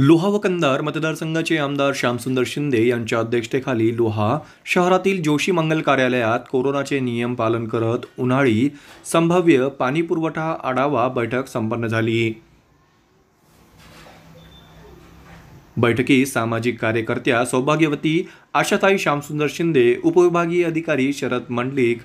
लोहा व कंदार मतदारसंघाचे आमदार श्यामसुंदर शिंदे यांच्या अध्यक्षतेखाली लोहा शहरातील जोशी मंगल कार्यालयात कोरोनाचे नियम पालन करत उन्हाळी संभाव्य पाणीपुरवठा आढावा बैठक संपन्न झाली बैठकीत सामाजिक कार्यकर्त्या सौभाग्यवती आशाताई श्यामसुंदर शिंदे उपविभागीय अधिकारी शरद मंडलिक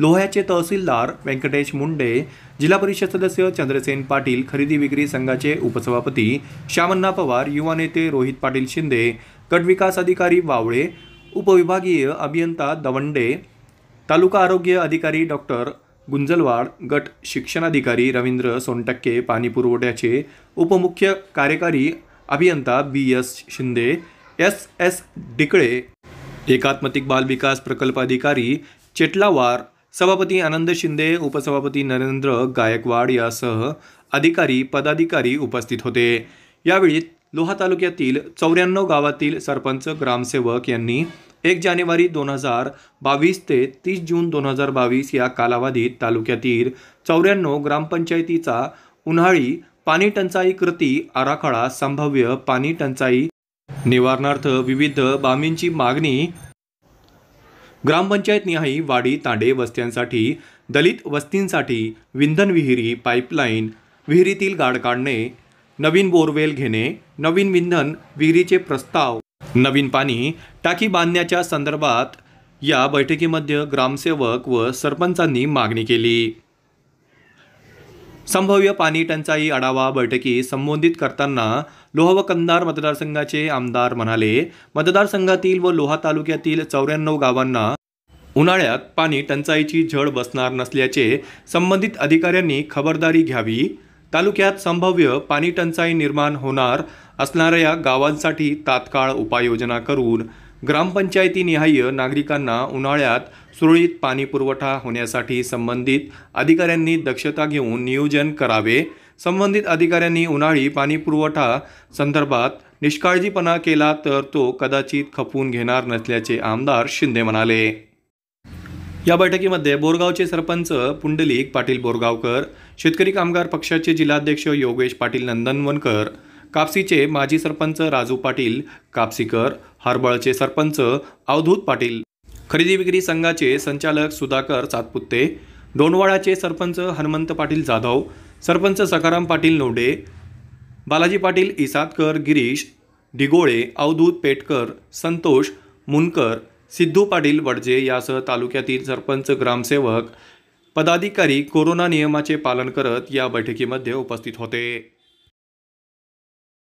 लोह्याचे तहसीलदार व्यंकटेश मुंडे जिल्हा परिषद सदस्य चंद्रसेन पाटील खरेदी विक्री संघाचे उपसभापती श्यामन्ना पवार युवा नेते रोहित पाटील शिंदे गटविकास अधिकारी वावळे उपविभागीय अभियंता दवंडे तालुका आरोग्य अधिकारी डॉक्टर गुंजलवाड गट शिक्षणाधिकारी रवींद्र सोनटक्के पाणी पुरवठ्याचे उपमुख्य कार्यकारी अभियंता B S Shinde S S Dikale एकात्मतिक बाल विकास प्रकल्प अधिकारी चेटलावार सभापती आनंद शिंदे उपसभापती नरेंद्र गायकवाड यासह अधिकारी पदाधिकारी उपस्थित होते यावेळी लोहा तालुक्यातील चौऱ्याण्णव गावातील सरपंच ग्रामसेवक यांनी एक जानेवारी दोन हजार बावीस ते तीस जून दोन हजार बावीस या कालावधीत तालुक्यातील चौऱ्याण्णव ग्रामपंचायतीचा उन्हाळी पाणी टंचाई कृती आराखडा संभाव्य पाणी टंचाई निवारणार्थ विविध बाबींची मागणी ग्रामपंचायत निहाई वाडी तांडे वस्त्यांसाठी दलित वस्तींसाठी विंधन विहिरी पाईपलाईन विहिरीतील गाड काढणे नवीन बोरवेल घेणे नवीन विंधन विहिरीचे प्रस्ताव नवीन पाणी टाकी बांधण्याच्या संदर्भात या बैठकीमध्ये ग्रामसेवक व सरपंचांनी मागणी केली संभाव्य पाणी टंचाई आढावा बैठकी संबोधित करताना लोह व कंदार मतदारसंघाचे आमदार म्हणाले मतदारसंघातील व लोहा तालुक्यातील चौऱ्याण्णव गावांना उन्हाळ्यात पाणी टंचाईची झळ बसणार नसल्याचे संबंधित अधिकाऱ्यांनी खबरदारी घ्यावी तालुक्यात संभाव्य पाणी टंचाई निर्माण होणार असणाऱ्या गावांसाठी तात्काळ उपाययोजना करून ग्रामपंचायतीनिहाय नागरिकांना उन्हाळ्यात सुरळीत पाणी पुरवठा होण्यासाठी संबंधित अधिकाऱ्यांनी दक्षता घेऊन नियोजन करावे संबंधित अधिकाऱ्यांनी उन्हाळी पाणी पुरवठा संदर्भात निष्काळजीपणा केला तर तो कदाचित खपवून घेणार नसल्याचे आमदार शिंदे म्हणाले या बैठकीमध्ये बोरगावचे सरपंच पुंडलिक पाटील बोरगावकर शेतकरी कामगार पक्षाचे जिल्हाध्यक्ष योगेश पाटील नंदनवनकर कापसीचे माजी सरपंच राजू पाटील कापसीकर हरबळचे सरपंच अवधूत पाटील खरेदी विक्री संघाचे संचालक सुधाकर सातपुते डोणवाडाचे सरपंच हनुमंत पाटील जाधव सरपंच सखाराम पाटील नोडे बालाजी पाटील इसादकर गिरीश डिगोळे अवधूत पेटकर संतोष मुनकर सिद्धू पाटील वडजे यासह तालुक्यातील सरपंच ग्रामसेवक पदाधिकारी कोरोना नियमाचे पालन करत या बैठकीमध्ये उपस्थित होते